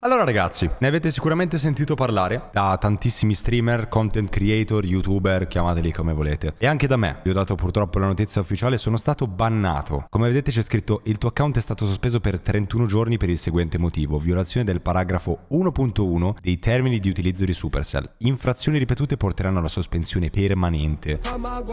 Allora ragazzi, ne avete sicuramente sentito parlare da tantissimi streamer, content creator, youtuber, chiamateli come volete. E anche da me, vi ho dato purtroppo la notizia ufficiale, sono stato bannato. Come vedete c'è scritto il tuo account è stato sospeso per 31 giorni per il seguente motivo, violazione del paragrafo 1.1 dei termini di utilizzo di Supercell. Infrazioni ripetute porteranno alla sospensione permanente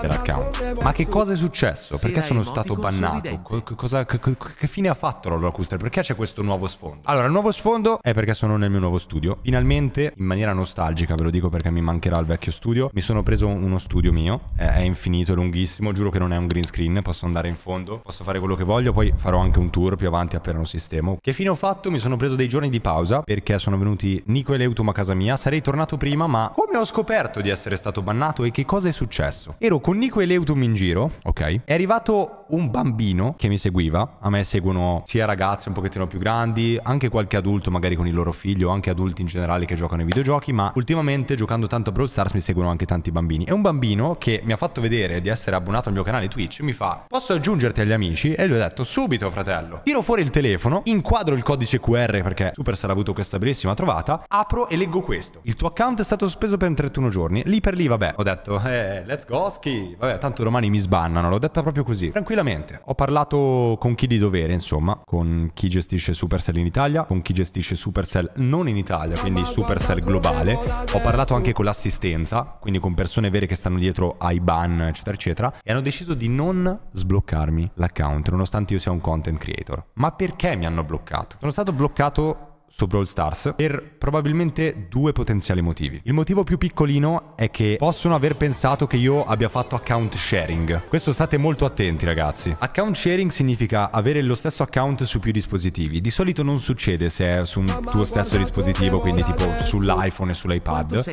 dell'account. Ma che cosa è successo? Perché sono stato bannato? Cosa, che fine ha fatto la Rollercoaster? Perché c'è questo nuovo sfondo? Allora, il nuovo sfondo è perché sono nel mio nuovo studio. Finalmente, in maniera nostalgica, ve lo dico perché mi mancherà il vecchio studio, mi sono preso uno studio mio, è, è infinito, è lunghissimo, giuro che non è un green screen, posso andare in fondo, posso fare quello che voglio, poi farò anche un tour più avanti appena lo sistemo. Che fine ho fatto? Mi sono preso dei giorni di pausa perché sono venuti Nico e Leutum a casa mia, sarei tornato prima ma come ho scoperto di essere stato bannato e che cosa è successo? Ero con Nico e Leutum in giro, ok? È arrivato un bambino che mi seguiva, a me seguono sia ragazzi un pochettino più grandi, anche qualche adulto magari con il loro figlio o anche adulti in generale che giocano ai videogiochi, ma ultimamente giocando tanto a Brawl Stars mi seguono anche tanti bambini. E un bambino che mi ha fatto vedere di essere abbonato al mio canale Twitch mi fa "Posso aggiungerti agli amici?" e gli ho detto "Subito, fratello". Tiro fuori il telefono, inquadro il codice QR perché Superstar ha avuto questa bellissima trovata, apro e leggo questo. Il tuo account è stato sospeso per 31 giorni. Lì per lì, vabbè, ho detto "Eh, let's go ski". Vabbè, tanto domani mi sbannano, l'ho detta proprio così, tranquillamente. Ho parlato con chi di dovere, insomma, con chi gestisce Supercell in Italia, con chi gestisce Supercell Supercell non in Italia, quindi Supercell globale. Ho parlato anche con l'assistenza, quindi con persone vere che stanno dietro ai ban, eccetera, eccetera, e hanno deciso di non sbloccarmi l'account, nonostante io sia un content creator. Ma perché mi hanno bloccato? Sono stato bloccato su Brawl Stars per probabilmente due potenziali motivi. Il motivo più piccolino è che possono aver pensato che io abbia fatto account sharing. Questo state molto attenti ragazzi. Account sharing significa avere lo stesso account su più dispositivi. Di solito non succede se è su un tuo stesso dispositivo, quindi tipo sull'iPhone e sull'iPad.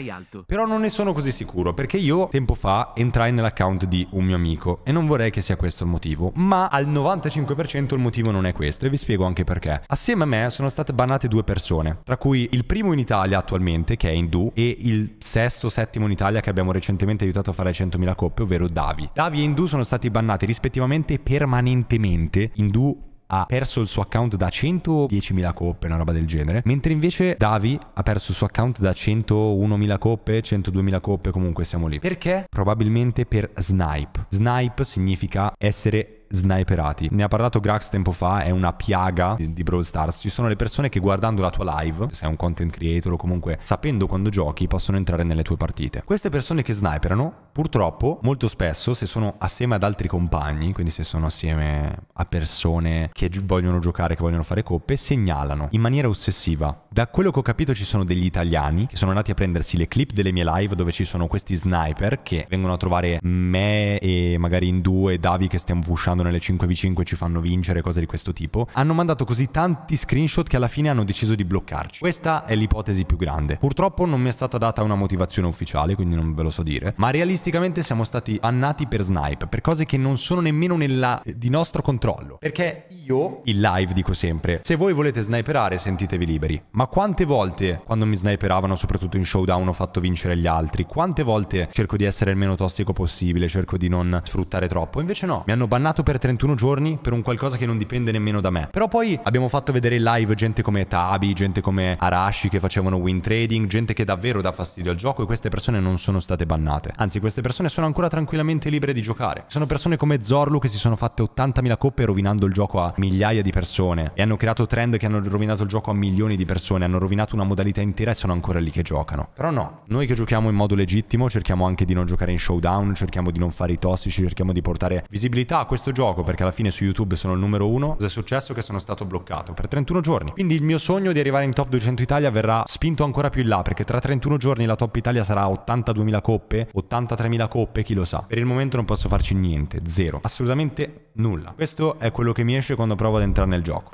Però non ne sono così sicuro perché io tempo fa entrai nell'account di un mio amico e non vorrei che sia questo il motivo. Ma al 95% il motivo non è questo e vi spiego anche perché. Assieme a me sono state banate due persone persone, tra cui il primo in Italia attualmente, che è Hindu, e il sesto, settimo in Italia che abbiamo recentemente aiutato a fare 100.000 coppie, ovvero Davi. Davi e Hindu sono stati bannati rispettivamente permanentemente. Hindu ha perso il suo account da 110.000 coppe, una roba del genere, mentre invece Davi ha perso il suo account da 101.000 coppe, 102.000 coppe, comunque siamo lì. Perché? Probabilmente per snipe. Snipe significa essere sniperati. Ne ha parlato Grax tempo fa, è una piaga di, di Brawl Stars. Ci sono le persone che guardando la tua live, se sei un content creator o comunque sapendo quando giochi, possono entrare nelle tue partite. Queste persone che sniperano, purtroppo, molto spesso, se sono assieme ad altri compagni, quindi se sono assieme a persone che vogliono giocare, che vogliono fare coppe, segnalano in maniera ossessiva. Da quello che ho capito ci sono degli italiani che sono andati a prendersi le clip delle mie live dove ci sono questi sniper che vengono a trovare me e magari in due Davi che stiamo pushando giocando nelle 5v5 ci fanno vincere, cose di questo tipo, hanno mandato così tanti screenshot che alla fine hanno deciso di bloccarci. Questa è l'ipotesi più grande. Purtroppo non mi è stata data una motivazione ufficiale, quindi non ve lo so dire, ma realisticamente siamo stati annati per snipe, per cose che non sono nemmeno nella, eh, di nostro controllo. Perché io, in live dico sempre, se voi volete sniperare sentitevi liberi, ma quante volte quando mi sniperavano, soprattutto in showdown, ho fatto vincere gli altri? Quante volte cerco di essere il meno tossico possibile, cerco di non sfruttare troppo? Invece no, mi hanno bannato per 31 giorni per un qualcosa che non dipende nemmeno da me. Però poi abbiamo fatto vedere in live gente come Tabi, gente come Arashi che facevano win trading, gente che davvero dà fastidio al gioco e queste persone non sono state bannate. Anzi, queste persone sono ancora tranquillamente libere di giocare. Sono persone come Zorlu che si sono fatte 80.000 coppe rovinando il gioco a migliaia di persone e hanno creato trend che hanno rovinato il gioco a milioni di persone, hanno rovinato una modalità intera e sono ancora lì che giocano. Però no, noi che giochiamo in modo legittimo cerchiamo anche di non giocare in showdown, cerchiamo di non fare i tossici, cerchiamo di portare visibilità a questo gioco perché alla fine su YouTube sono il numero uno, cosa è successo? Che sono stato bloccato per 31 giorni. Quindi il mio sogno di arrivare in top 200 Italia verrà spinto ancora più in là perché tra 31 giorni la top Italia sarà 82.000 coppe, 83.000 coppe, chi lo sa. Per il momento non posso farci niente, zero, assolutamente nulla. Questo è quello che mi esce quando provo ad entrare nel gioco.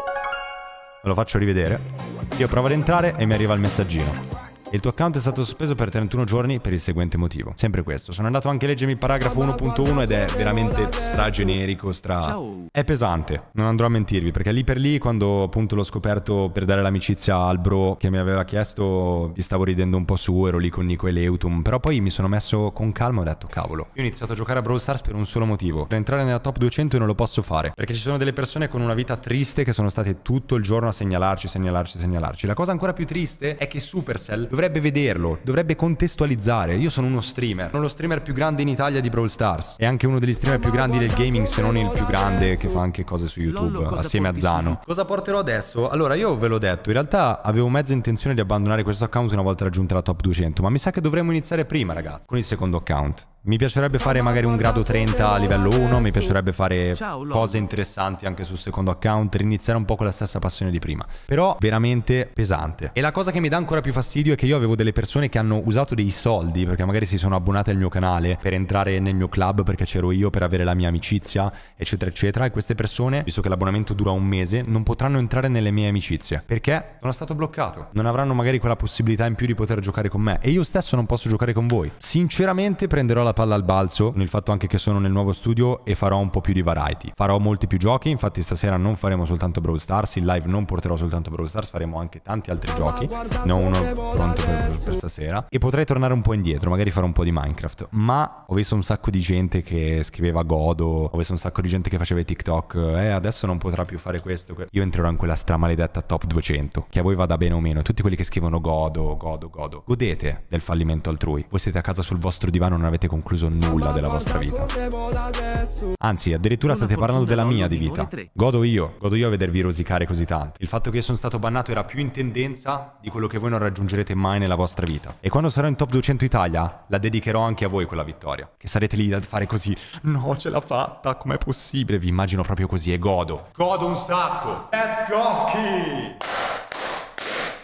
Ve lo faccio rivedere. Io provo ad entrare e mi arriva il messaggino e il tuo account è stato sospeso per 31 giorni per il seguente motivo. Sempre questo. Sono andato anche a leggermi il paragrafo 1.1 ed è veramente stragenerico, stra... È pesante, non andrò a mentirvi, perché lì per lì, quando appunto l'ho scoperto per dare l'amicizia al bro che mi aveva chiesto, gli stavo ridendo un po' su, ero lì con Nico e Leutum, però poi mi sono messo con calma e ho detto, cavolo, io ho iniziato a giocare a Brawl Stars per un solo motivo, per entrare nella top 200 non lo posso fare, perché ci sono delle persone con una vita triste che sono state tutto il giorno a segnalarci, segnalarci, segnalarci. La cosa ancora più triste è che Supercell dovrebbe dovrebbe vederlo, dovrebbe contestualizzare. Io sono uno streamer, sono lo streamer più grande in Italia di Brawl Stars e anche uno degli streamer più grandi del gaming, se non il più grande che fa anche cose su YouTube assieme a Zano. Cosa porterò adesso? Allora, io ve l'ho detto, in realtà avevo mezza intenzione di abbandonare questo account una volta raggiunta la top 200, ma mi sa che dovremmo iniziare prima, ragazzi, con il secondo account. Mi piacerebbe fare magari un grado 30 a livello 1, ah, mi piacerebbe fare cose interessanti anche sul secondo account, riniziare un po' con la stessa passione di prima. Però veramente pesante. E la cosa che mi dà ancora più fastidio è che io avevo delle persone che hanno usato dei soldi, perché magari si sono abbonate al mio canale, per entrare nel mio club perché c'ero io, per avere la mia amicizia, eccetera, eccetera. E queste persone, visto che l'abbonamento dura un mese, non potranno entrare nelle mie amicizie. Perché sono stato bloccato. Non avranno magari quella possibilità in più di poter giocare con me. E io stesso non posso giocare con voi. Sinceramente prenderò la la palla al balzo con il fatto anche che sono nel nuovo studio e farò un po' più di variety. Farò molti più giochi, infatti stasera non faremo soltanto Brawl Stars, in live non porterò soltanto Brawl Stars, faremo anche tanti altri giochi, ne ho uno pronto per, per stasera. E potrei tornare un po' indietro, magari farò un po' di Minecraft, ma ho visto un sacco di gente che scriveva Godo, ho visto un sacco di gente che faceva TikTok, eh adesso non potrà più fare questo, io entrerò in quella stramaledetta top 200, che a voi vada bene o meno, tutti quelli che scrivono Godo, Godo, Godo, godete del fallimento altrui, voi siete a casa sul vostro divano, non avete con concluso nulla della vostra vita. Anzi, addirittura state parlando della mia di vita. Godo io, godo io a vedervi rosicare così tanto. Il fatto che io sono stato bannato era più in tendenza di quello che voi non raggiungerete mai nella vostra vita. E quando sarò in top 200 Italia, la dedicherò anche a voi quella vittoria. Che sarete lì da fare così, no ce l'ha fatta, com'è possibile? Vi immagino proprio così e godo. Godo un sacco! Let's go ski!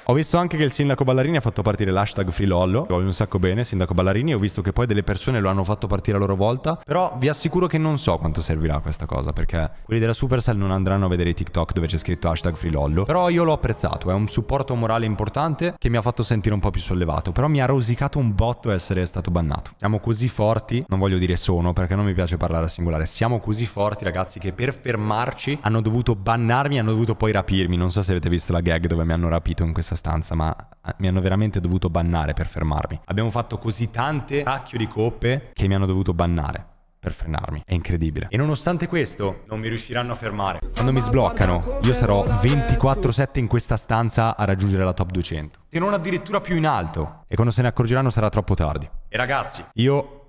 Ho visto anche che il sindaco Ballarini ha fatto partire l'hashtag Freelollo. Voglio un sacco bene, sindaco Ballarini. Ho visto che poi delle persone lo hanno fatto partire a loro volta. Però vi assicuro che non so quanto servirà questa cosa, perché quelli della Supercell non andranno a vedere i TikTok dove c'è scritto hashtag Freelollo. Però io l'ho apprezzato, è un supporto morale importante che mi ha fatto sentire un po' più sollevato. Però mi ha rosicato un botto essere stato bannato. Siamo così forti, non voglio dire sono, perché non mi piace parlare a singolare. Siamo così forti, ragazzi, che per fermarci hanno dovuto bannarmi, hanno dovuto poi rapirmi. Non so se avete visto la gag dove mi hanno rapito in questa stanza, ma ah, mi hanno veramente dovuto bannare per fermarmi. Abbiamo fatto così tante cacchio di coppe che mi hanno dovuto bannare per frenarmi. È incredibile. E nonostante questo, non mi riusciranno a fermare. Quando mi sbloccano, io sarò 24-7 in questa stanza a raggiungere la top 200. Se non addirittura più in alto. E quando se ne accorgeranno sarà troppo tardi. E ragazzi, io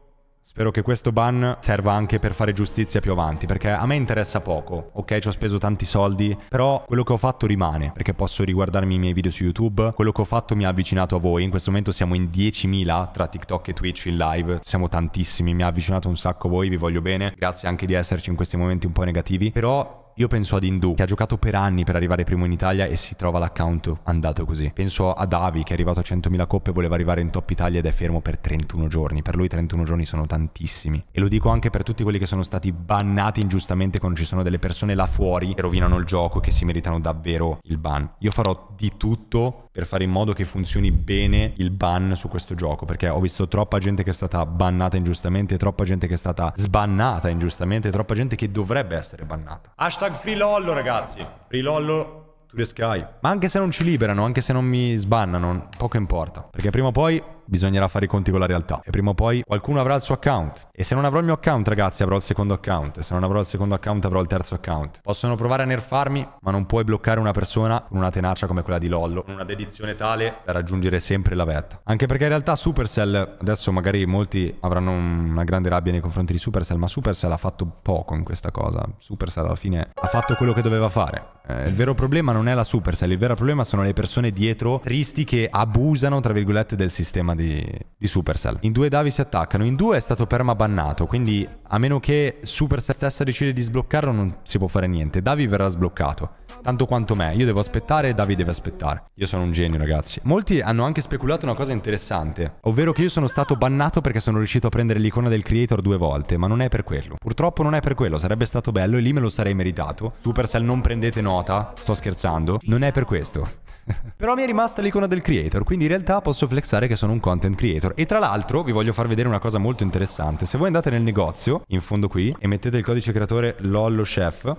Spero che questo ban serva anche per fare giustizia più avanti, perché a me interessa poco, ok? Ci ho speso tanti soldi, però quello che ho fatto rimane, perché posso riguardarmi i miei video su YouTube, quello che ho fatto mi ha avvicinato a voi, in questo momento siamo in 10.000 tra TikTok e Twitch in live, siamo tantissimi, mi ha avvicinato un sacco a voi, vi voglio bene, grazie anche di esserci in questi momenti un po' negativi, però io penso ad Indu, che ha giocato per anni per arrivare primo in Italia e si trova l'account andato così. Penso ad Avi, che è arrivato a 100.000 coppe e voleva arrivare in Top Italia ed è fermo per 31 giorni. Per lui 31 giorni sono tantissimi. E lo dico anche per tutti quelli che sono stati bannati ingiustamente quando ci sono delle persone là fuori che rovinano il gioco e che si meritano davvero il ban. Io farò di tutto per fare in modo che funzioni bene il ban su questo gioco, perché ho visto troppa gente che è stata bannata ingiustamente, troppa gente che è stata sbannata ingiustamente, troppa gente che dovrebbe essere bannata. Hashtag FreeLollo ragazzi, FreeLollo to the sky. Ma anche se non ci liberano, anche se non mi sbannano, poco importa, perché prima o poi bisognerà fare i conti con la realtà. E prima o poi qualcuno avrà il suo account. E se non avrò il mio account, ragazzi, avrò il secondo account. E se non avrò il secondo account, avrò il terzo account. Possono provare a nerfarmi, ma non puoi bloccare una persona con una tenacia come quella di Lollo, con una dedizione tale da raggiungere sempre la vetta. Anche perché in realtà Supercell, adesso magari molti avranno una grande rabbia nei confronti di Supercell, ma Supercell ha fatto poco in questa cosa. Supercell alla fine ha fatto quello che doveva fare. Eh, il vero problema non è la Supercell, il vero problema sono le persone dietro tristi che abusano, tra virgolette, del sistema di, di Supercell. In due Davi si attaccano, in due è stato permabannato, quindi a meno che Supercell stessa decide di sbloccarlo non si può fare niente. Davi verrà sbloccato tanto quanto me. Io devo aspettare e Davi deve aspettare. Io sono un genio, ragazzi. Molti hanno anche speculato una cosa interessante, ovvero che io sono stato bannato perché sono riuscito a prendere l'icona del creator due volte, ma non è per quello. Purtroppo non è per quello, sarebbe stato bello e lì me lo sarei meritato. Supercell non prendete nota, sto scherzando, non è per questo. Però mi è rimasta l'icona del creator, quindi in realtà posso flexare che sono un content creator. E tra l'altro vi voglio far vedere una cosa molto interessante. Se voi andate nel negozio, in fondo qui, e mettete il codice creatore LOLLOCHEF,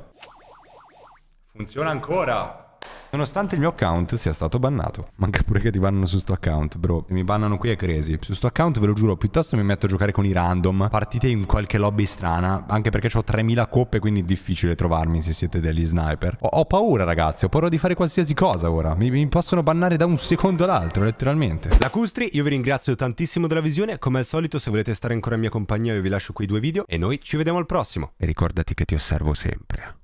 Funziona ancora! Nonostante il mio account sia stato bannato. Manca pure che ti bannano su sto account, bro. Mi bannano qui è crazy. Su sto account ve lo giuro, piuttosto mi metto a giocare con i random, partite in qualche lobby strana, anche perché ho 3000 coppe, quindi è difficile trovarmi se siete degli sniper. Ho, ho paura, ragazzi, ho paura di fare qualsiasi cosa ora. Mi, mi possono bannare da un secondo all'altro, letteralmente. Lacustri, io vi ringrazio tantissimo della visione. Come al solito, se volete stare ancora in mia compagnia, io vi lascio quei due video e noi ci vediamo al prossimo. E ricordati che ti osservo sempre.